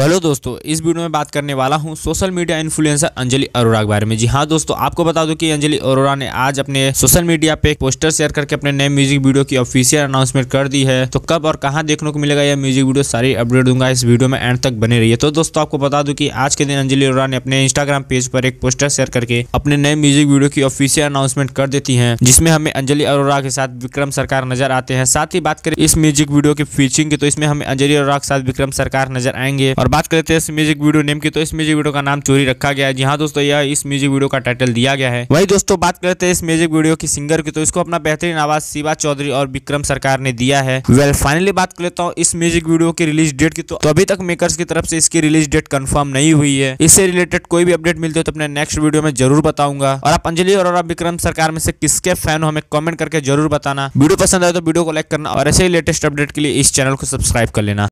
तो हेलो दोस्तों इस वीडियो में बात करने वाला हूँ social media influencer Anjali Arora के बारे में जी हाँ दोस्तों आपको बता दूं कि अंजलि अरोरा ने आज अपने सोशल मीडिया पे पोस्टर शेयर करके अपने नए म्यूजिक वीडियो की ऑफिशियल अनाउंसमेंट कर दी है तो कब और कहाँ देखने को मिलेगा यह म्यूजिक वीडियो सारी अपडेट दूंगा इस वीडियो में एंड तक बने रही है तो दोस्तों आपको बता दू की आज के दिन अंजलि अरोरा ने अपने इंस्टाग्राम पेज पर एक पोस्टर शेयर करके अपने नए म्यूजिक वीडियो की ऑफिशियल अनाउंसमेंट कर देती है जिसमें हमें अंजलि अरोरा के साथ विक्रम सरकार नजर आते हैं साथ ही बात करें इस म्यूजिक वीडियो की फीचिंग की तो इसमें हमें अंजलि अरोरा के साथ विक्रम सरकार नजर आएंगे और बात कर लेते हैं इस म्यूजिक वीडियो नेम की तो इस म्यूजिक वीडियो का नाम चोरी रखा गया है जी हाँ दोस्तों यह इस म्यूजिक वीडियो का टाइटल दिया गया है वही दोस्तों बात कर लेते हैं इस म्यूजिक वीडियो की सिंगर की तो इसको अपना बेहतरीन आवाज शिवा चौधरी और विक्रम सरकार ने दिया है वेल फाइनली बात कर लेता हूँ इस म्यूजिक वीडियो की रिलीज डेट की तो अभी तक मेकर्स की तरफ से इसकी रिलीज डेट कंफर्म नहीं हुई है इससे रिलेटेड कोई भी अपडेट मिलते हो तो अपने नेक्स्ट वीडियो में जरूर बताऊंगा और आप अंजलि और विक्रम सरकार में से किसके फैन हो हमें कमेंट करके जरूर बताना वीडियो पसंद आए तो वीडियो को लाइक करना और ऐसे ही लेटेस्ट अपडेट के लिए इस चैनल को सब्सक्राइब कर लेना